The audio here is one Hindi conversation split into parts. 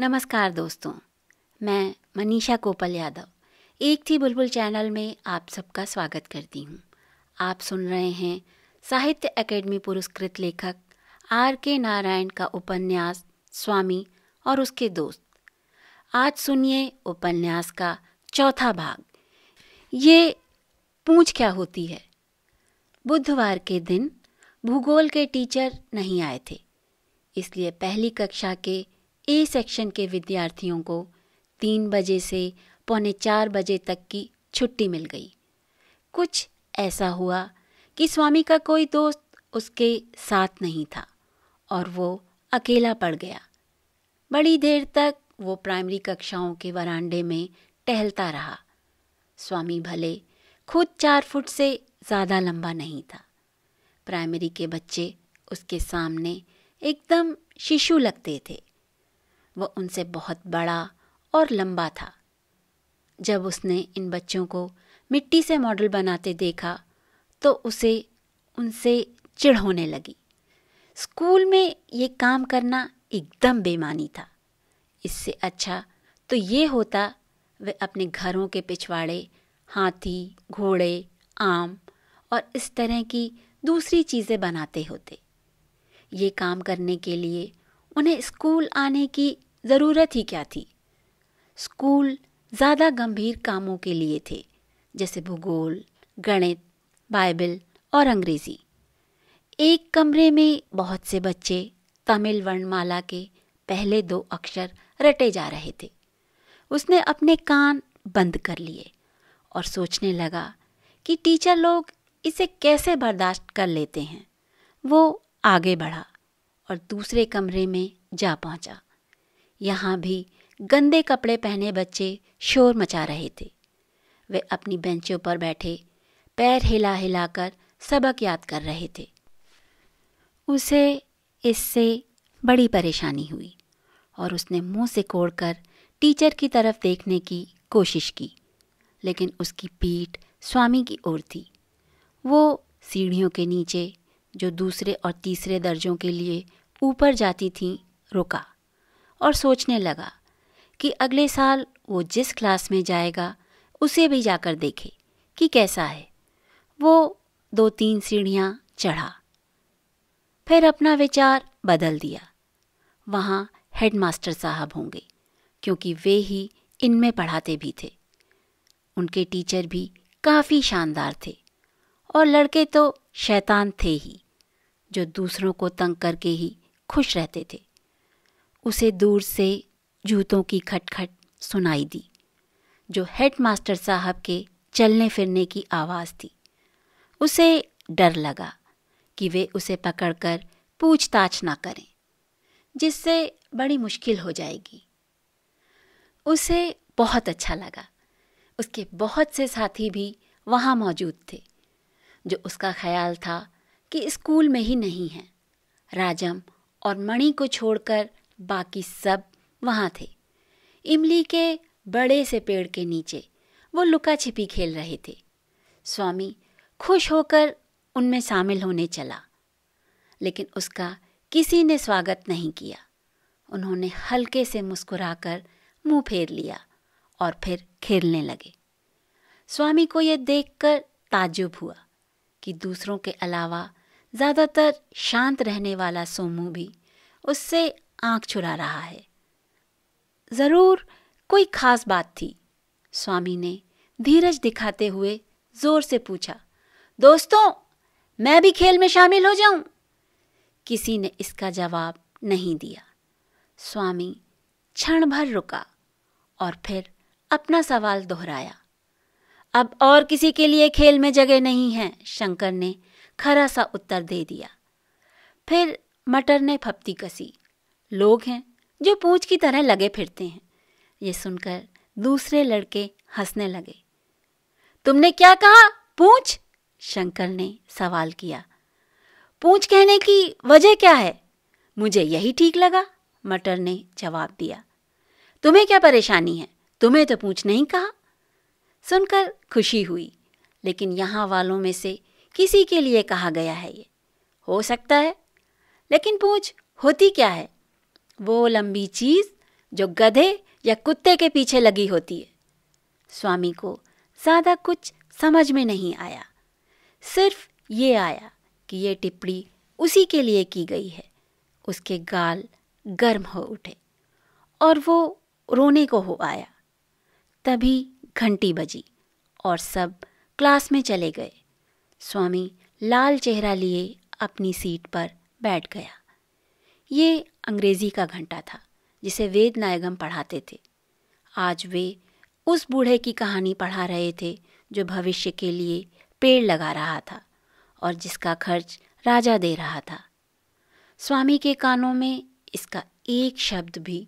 नमस्कार दोस्तों मैं मनीषा कोपल यादव एक थी बुलबुल चैनल में आप सबका स्वागत करती हूँ आप सुन रहे हैं साहित्य अकेडमी पुरस्कृत लेखक आर के नारायण का उपन्यास स्वामी और उसके दोस्त आज सुनिए उपन्यास का चौथा भाग ये पूछ क्या होती है बुधवार के दिन भूगोल के टीचर नहीं आए थे इसलिए पहली कक्षा के ए सेक्शन के विद्यार्थियों को तीन बजे से पौने चार बजे तक की छुट्टी मिल गई कुछ ऐसा हुआ कि स्वामी का कोई दोस्त उसके साथ नहीं था और वो अकेला पड़ गया बड़ी देर तक वो प्राइमरी कक्षाओं के वरांडे में टहलता रहा स्वामी भले खुद चार फुट से ज़्यादा लंबा नहीं था प्राइमरी के बच्चे उसके सामने एकदम शिशु लगते थे वह उनसे बहुत बड़ा और लंबा था जब उसने इन बच्चों को मिट्टी से मॉडल बनाते देखा तो उसे उनसे चिढ़ होने लगी स्कूल में ये काम करना एकदम बेमानी था इससे अच्छा तो ये होता वे अपने घरों के पिछवाड़े हाथी घोड़े आम और इस तरह की दूसरी चीज़ें बनाते होते ये काम करने के लिए उन्हें स्कूल आने की ज़रूरत ही क्या थी स्कूल ज़्यादा गंभीर कामों के लिए थे जैसे भूगोल गणित बाइबल और अंग्रेज़ी एक कमरे में बहुत से बच्चे तमिल वर्णमाला के पहले दो अक्षर रटे जा रहे थे उसने अपने कान बंद कर लिए और सोचने लगा कि टीचर लोग इसे कैसे बर्दाश्त कर लेते हैं वो आगे बढ़ा और दूसरे कमरे में जा पहुंचा यहाँ भी गंदे कपड़े पहने बच्चे शोर मचा रहे थे वे अपनी बेंचों पर बैठे पैर हिला हिलाकर सबक याद कर रहे थे उसे इससे बड़ी परेशानी हुई और उसने मुंह से कोड़कर टीचर की तरफ देखने की कोशिश की लेकिन उसकी पीठ स्वामी की ओर थी वो सीढ़ियों के नीचे जो दूसरे और तीसरे दर्जों के लिए ऊपर जाती थी रुका और सोचने लगा कि अगले साल वो जिस क्लास में जाएगा उसे भी जाकर देखे कि कैसा है वो दो तीन सीढ़ियाँ चढ़ा फिर अपना विचार बदल दिया वहाँ हेडमास्टर साहब होंगे क्योंकि वे ही इनमें पढ़ाते भी थे उनके टीचर भी काफ़ी शानदार थे और लड़के तो शैतान थे ही जो दूसरों को तंग करके ही खुश रहते थे उसे दूर से जूतों की खटखट सुनाई दी जो हेडमास्टर साहब के चलने फिरने की आवाज़ थी उसे डर लगा कि वे उसे पकड़कर पूछताछ ना करें जिससे बड़ी मुश्किल हो जाएगी उसे बहुत अच्छा लगा उसके बहुत से साथी भी वहाँ मौजूद थे जो उसका ख्याल था कि स्कूल में ही नहीं है राजम और मणि को छोड़कर बाकी सब वहां थे इमली के बड़े से पेड़ के नीचे वो लुका छिपी खेल रहे थे स्वामी खुश होकर उनमें शामिल होने चला लेकिन उसका किसी ने स्वागत नहीं किया उन्होंने हल्के से मुस्कुराकर मुंह फेर लिया और फिर खेलने लगे स्वामी को यह देखकर ताजुब हुआ कि दूसरों के अलावा ज़्यादातर शांत रहने वाला सोमू भी उससे आंख छुरा रहा है जरूर कोई खास बात थी स्वामी ने धीरज दिखाते हुए जोर से पूछा दोस्तों मैं भी खेल में शामिल हो जाऊं किसी ने इसका जवाब नहीं दिया स्वामी क्षण भर रुका और फिर अपना सवाल दोहराया अब और किसी के लिए खेल में जगह नहीं है शंकर ने खरा सा उत्तर दे दिया फिर मटर ने फपती कसी लोग हैं जो पूछ की तरह लगे फिरते हैं ये सुनकर दूसरे लड़के हंसने लगे तुमने क्या कहा पूछ शंकर ने सवाल किया पूछ कहने की वजह क्या है मुझे यही ठीक लगा मटर ने जवाब दिया तुम्हें क्या परेशानी है तुम्हें तो पूछ नहीं कहा सुनकर खुशी हुई लेकिन यहां वालों में से किसी के लिए कहा गया है ये हो सकता है लेकिन पूछ होती क्या है वो लंबी चीज जो गधे या कुत्ते के पीछे लगी होती है स्वामी को ज़्यादा कुछ समझ में नहीं आया सिर्फ ये आया कि ये टिप्पणी उसी के लिए की गई है उसके गाल गर्म हो उठे और वो रोने को हो आया तभी घंटी बजी और सब क्लास में चले गए स्वामी लाल चेहरा लिए अपनी सीट पर बैठ गया ये अंग्रेजी का घंटा था जिसे वेद नायगम पढ़ाते थे आज वे उस बूढ़े की कहानी पढ़ा रहे थे जो भविष्य के लिए पेड़ लगा रहा था और जिसका खर्च राजा दे रहा था स्वामी के कानों में इसका एक शब्द भी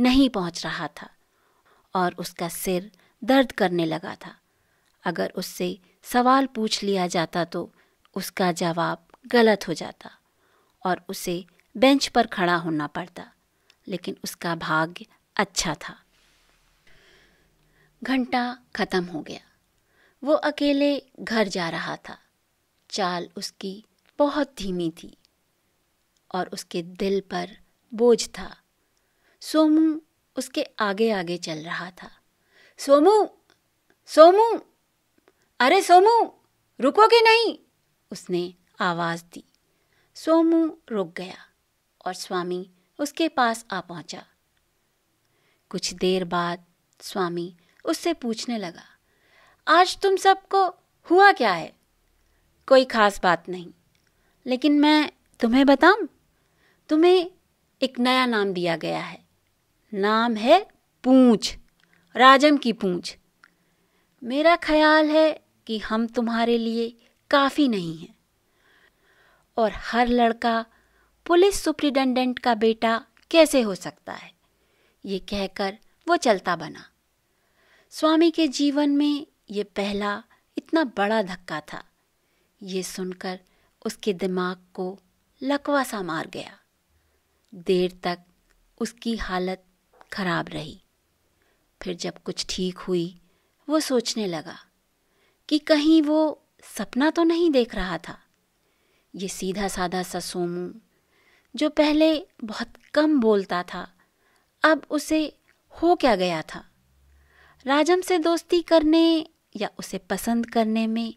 नहीं पहुंच रहा था और उसका सिर दर्द करने लगा था अगर उससे सवाल पूछ लिया जाता तो उसका जवाब गलत हो जाता और उसे बेंच पर खड़ा होना पड़ता लेकिन उसका भाग्य अच्छा था घंटा खत्म हो गया वो अकेले घर जा रहा था चाल उसकी बहुत धीमी थी और उसके दिल पर बोझ था सोमू उसके आगे आगे चल रहा था सोमू सोमू अरे सोमू रुकोगे नहीं उसने आवाज़ दी सोमू रुक गया और स्वामी उसके पास आ पहुंचा कुछ देर बाद स्वामी उससे पूछने लगा आज तुम सबको हुआ क्या है कोई खास बात नहीं लेकिन मैं तुम्हें बताऊं तुम्हें एक नया नाम दिया गया है नाम है पूंछ राजम की पूंछ मेरा ख्याल है कि हम तुम्हारे लिए काफ़ी नहीं है और हर लड़का पुलिस सुप्रिटेंडेंट का बेटा कैसे हो सकता है ये कहकर वो चलता बना स्वामी के जीवन में ये पहला इतना बड़ा धक्का था ये सुनकर उसके दिमाग को लकवा सा मार गया देर तक उसकी हालत खराब रही फिर जब कुछ ठीक हुई वो सोचने लगा कि कहीं वो सपना तो नहीं देख रहा था ये सीधा साधा सा सोमू जो पहले बहुत कम बोलता था अब उसे हो क्या गया था राजम से दोस्ती करने या उसे पसंद करने में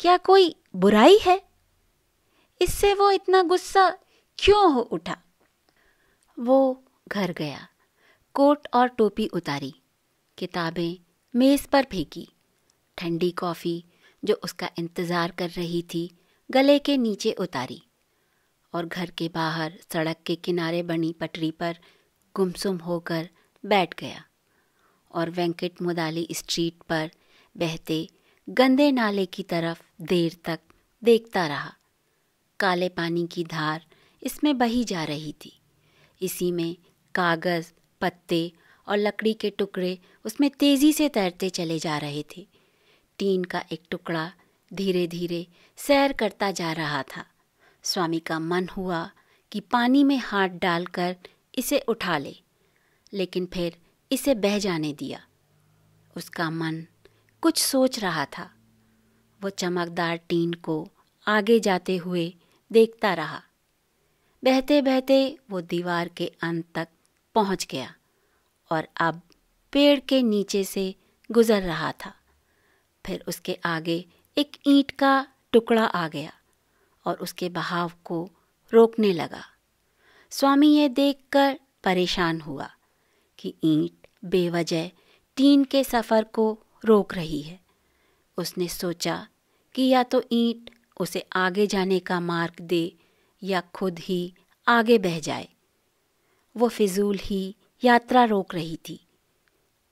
क्या कोई बुराई है इससे वो इतना गुस्सा क्यों हो उठा वो घर गया कोट और टोपी उतारी किताबें मेज़ पर फेंकी ठंडी कॉफ़ी जो उसका इंतज़ार कर रही थी गले के नीचे उतारी और घर के बाहर सड़क के किनारे बनी पटरी पर गुमसुम होकर बैठ गया और वेंकट मुदाली स्ट्रीट पर बहते गंदे नाले की तरफ देर तक देखता रहा काले पानी की धार इसमें बही जा रही थी इसी में कागज़ पत्ते और लकड़ी के टुकड़े उसमें तेज़ी से तैरते चले जा रहे थे टीन का एक टुकड़ा धीरे धीरे सैर करता जा रहा था स्वामी का मन हुआ कि पानी में हाथ डालकर इसे उठा ले लेकिन फिर इसे बह जाने दिया उसका मन कुछ सोच रहा था वो चमकदार टीन को आगे जाते हुए देखता रहा बहते बहते वो दीवार के अंत तक पहुंच गया और अब पेड़ के नीचे से गुजर रहा था फिर उसके आगे एक ईंट का टुकड़ा आ गया और उसके बहाव को रोकने लगा स्वामी यह देखकर परेशान हुआ कि ईंट बेवजह टीन के सफ़र को रोक रही है उसने सोचा कि या तो ईंट उसे आगे जाने का मार्ग दे या खुद ही आगे बह जाए वो फिजूल ही यात्रा रोक रही थी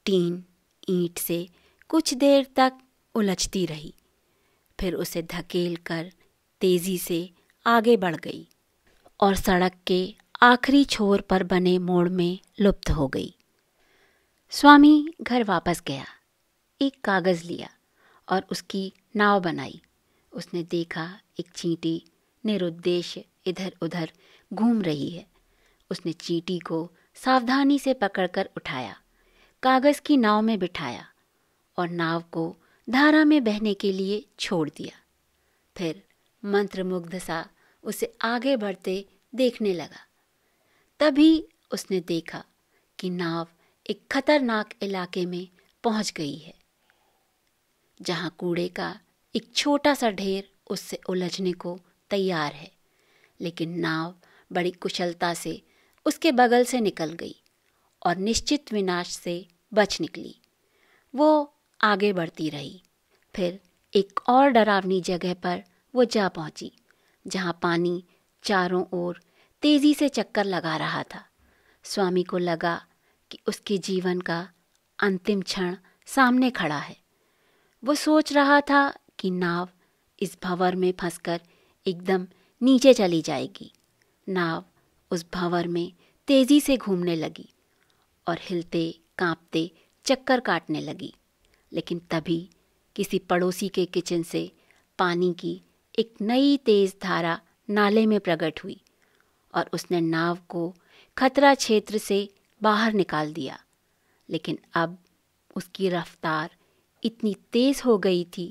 टीन ईंट से कुछ देर तक उलझती रही फिर उसे धकेल कर तेजी से आगे बढ़ गई और सड़क के आखिरी छोर पर बने मोड़ में लुप्त हो गई स्वामी घर वापस गया एक कागज़ लिया और उसकी नाव बनाई उसने देखा एक चींटी निरुद्देश्य इधर उधर घूम रही है उसने चींटी को सावधानी से पकड़कर उठाया कागज़ की नाव में बिठाया और नाव को धारा में बहने के लिए छोड़ दिया फिर मंत्रमुग्ध सा उसे आगे बढ़ते देखने लगा तभी उसने देखा कि नाव एक खतरनाक इलाके में पहुंच गई है जहां कूड़े का एक छोटा सा ढेर उससे उलझने को तैयार है लेकिन नाव बड़ी कुशलता से उसके बगल से निकल गई और निश्चित विनाश से बच निकली वो आगे बढ़ती रही फिर एक और डरावनी जगह पर वो जा पहुंची जहाँ पानी चारों ओर तेजी से चक्कर लगा रहा था स्वामी को लगा कि उसके जीवन का अंतिम क्षण सामने खड़ा है वो सोच रहा था कि नाव इस भंवर में फंसकर एकदम नीचे चली जाएगी नाव उस भंवर में तेजी से घूमने लगी और हिलते कांपते चक्कर काटने लगी लेकिन तभी किसी पड़ोसी के किचन से पानी की एक नई तेज धारा नाले में प्रकट हुई और उसने नाव को खतरा क्षेत्र से बाहर निकाल दिया लेकिन अब उसकी रफ्तार इतनी तेज हो गई थी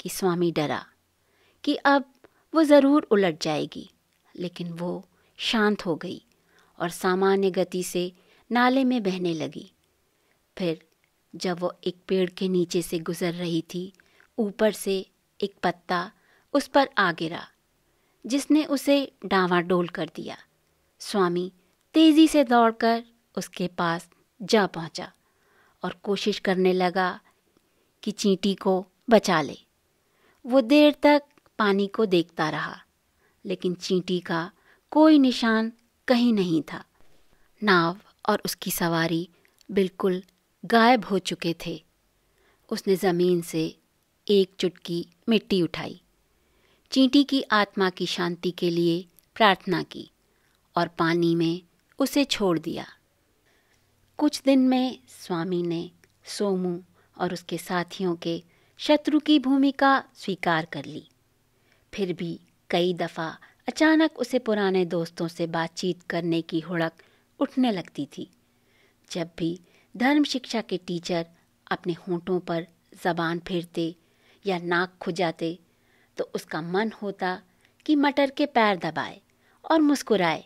कि स्वामी डरा कि अब वो ज़रूर उलट जाएगी लेकिन वो शांत हो गई और सामान्य गति से नाले में बहने लगी फिर जब वो एक पेड़ के नीचे से गुजर रही थी ऊपर से एक पत्ता उस पर आ गिरा जिसने उसे डावाडोल कर दिया स्वामी तेजी से दौड़कर उसके पास जा पहुंचा और कोशिश करने लगा कि चींटी को बचा ले वो देर तक पानी को देखता रहा लेकिन चींटी का कोई निशान कहीं नहीं था नाव और उसकी सवारी बिल्कुल गायब हो चुके थे उसने ज़मीन से एक चुटकी मिट्टी उठाई चींटी की आत्मा की शांति के लिए प्रार्थना की और पानी में उसे छोड़ दिया कुछ दिन में स्वामी ने सोमू और उसके साथियों के शत्रु की भूमिका स्वीकार कर ली फिर भी कई दफ़ा अचानक उसे पुराने दोस्तों से बातचीत करने की हुड़क उठने लगती थी जब भी धर्म शिक्षा के टीचर अपने होंठों पर जबान फेरते या नाक खुजाते तो उसका मन होता कि मटर के पैर दबाए और मुस्कुराए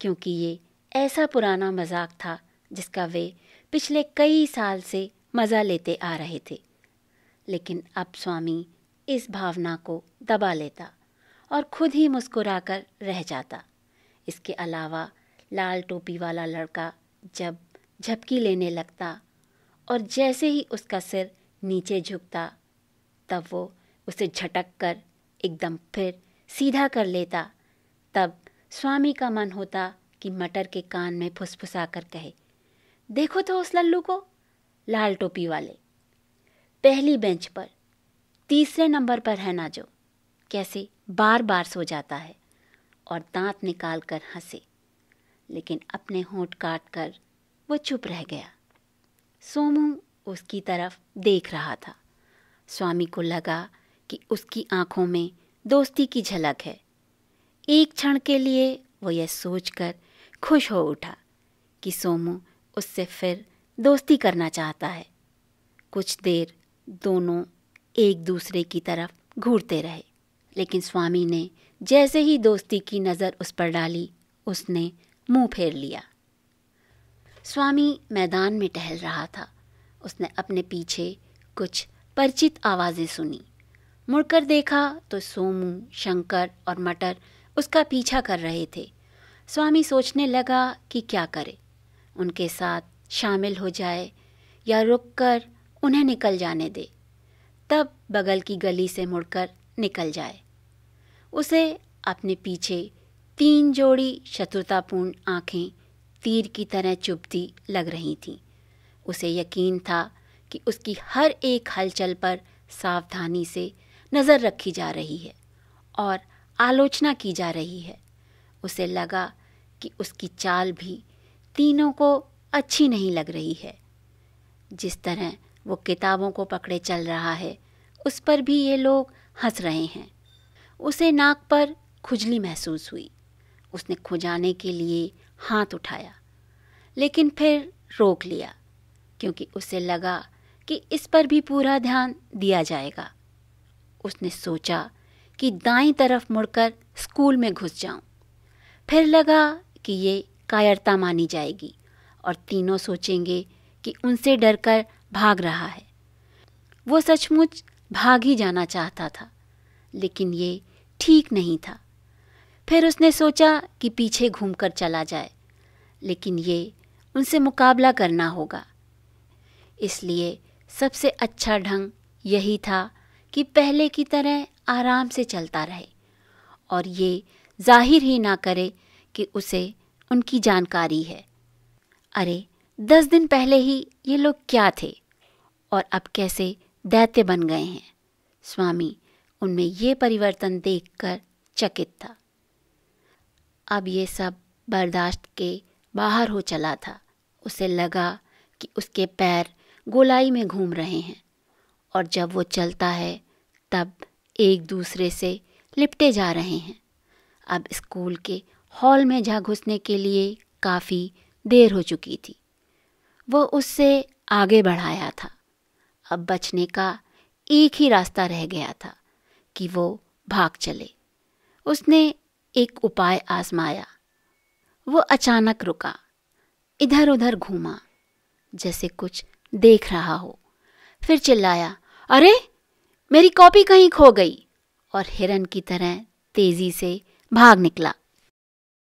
क्योंकि ये ऐसा पुराना मजाक था जिसका वे पिछले कई साल से मज़ा लेते आ रहे थे लेकिन अब स्वामी इस भावना को दबा लेता और खुद ही मुस्कुराकर रह जाता इसके अलावा लाल टोपी वाला लड़का जब झपकी लेने लगता और जैसे ही उसका सिर नीचे झुकता तब वो उसे झटक कर एकदम फिर सीधा कर लेता तब स्वामी का मन होता कि मटर के कान में फुसफुसा कर कहे देखो तो उस लल्लू को लाल टोपी वाले पहली बेंच पर तीसरे नंबर पर है ना जो कैसे बार बार सो जाता है और दांत निकाल कर हंसे लेकिन अपने होंठ काट कर वो चुप रह गया सोमू उसकी तरफ देख रहा था स्वामी को लगा कि उसकी आंखों में दोस्ती की झलक है एक क्षण के लिए वो यह सोचकर खुश हो उठा कि सोमू उससे फिर दोस्ती करना चाहता है कुछ देर दोनों एक दूसरे की तरफ घूरते रहे लेकिन स्वामी ने जैसे ही दोस्ती की नज़र उस पर डाली उसने मुंह फेर लिया स्वामी मैदान में टहल रहा था उसने अपने पीछे कुछ परिचित आवाज़ें सुनी मुड़कर देखा तो सोमू शंकर और मटर उसका पीछा कर रहे थे स्वामी सोचने लगा कि क्या करे उनके साथ शामिल हो जाए या रुककर उन्हें निकल जाने दे तब बगल की गली से मुड़कर निकल जाए उसे अपने पीछे तीन जोड़ी शत्रुतापूर्ण आंखें तीर की तरह चुभती लग रही थीं उसे यकीन था कि उसकी हर एक हलचल पर सावधानी से नज़र रखी जा रही है और आलोचना की जा रही है उसे लगा कि उसकी चाल भी तीनों को अच्छी नहीं लग रही है जिस तरह वो किताबों को पकड़े चल रहा है उस पर भी ये लोग हंस रहे हैं उसे नाक पर खुजली महसूस हुई उसने खुजाने के लिए हाथ उठाया लेकिन फिर रोक लिया क्योंकि उसे लगा कि इस पर भी पूरा ध्यान दिया जाएगा उसने सोचा कि दाई तरफ मुड़कर स्कूल में घुस जाऊं। फिर लगा कि ये कायरता मानी जाएगी और तीनों सोचेंगे कि उनसे डरकर भाग रहा है वो सचमुच भाग ही जाना चाहता था लेकिन ये ठीक नहीं था फिर उसने सोचा कि पीछे घूमकर चला जाए लेकिन ये उनसे मुकाबला करना होगा इसलिए सबसे अच्छा ढंग यही था कि पहले की तरह आराम से चलता रहे और ये जाहिर ही ना करे कि उसे उनकी जानकारी है अरे दस दिन पहले ही ये लोग क्या थे और अब कैसे दैत्य बन गए हैं स्वामी उनमें ये परिवर्तन देखकर चकित था अब ये सब बर्दाश्त के बाहर हो चला था उसे लगा कि उसके पैर गोलाई में घूम रहे हैं और जब वो चलता है तब एक दूसरे से लिपटे जा रहे हैं अब स्कूल के हॉल में जा घुसने के लिए काफ़ी देर हो चुकी थी वो उससे आगे बढ़ाया था अब बचने का एक ही रास्ता रह गया था कि वो भाग चले उसने एक उपाय आजमाया वो अचानक रुका इधर उधर घूमा जैसे कुछ देख रहा हो फिर चिल्लाया अरे मेरी कॉपी कहीं खो गई और हिरन की तरह तेजी से भाग निकला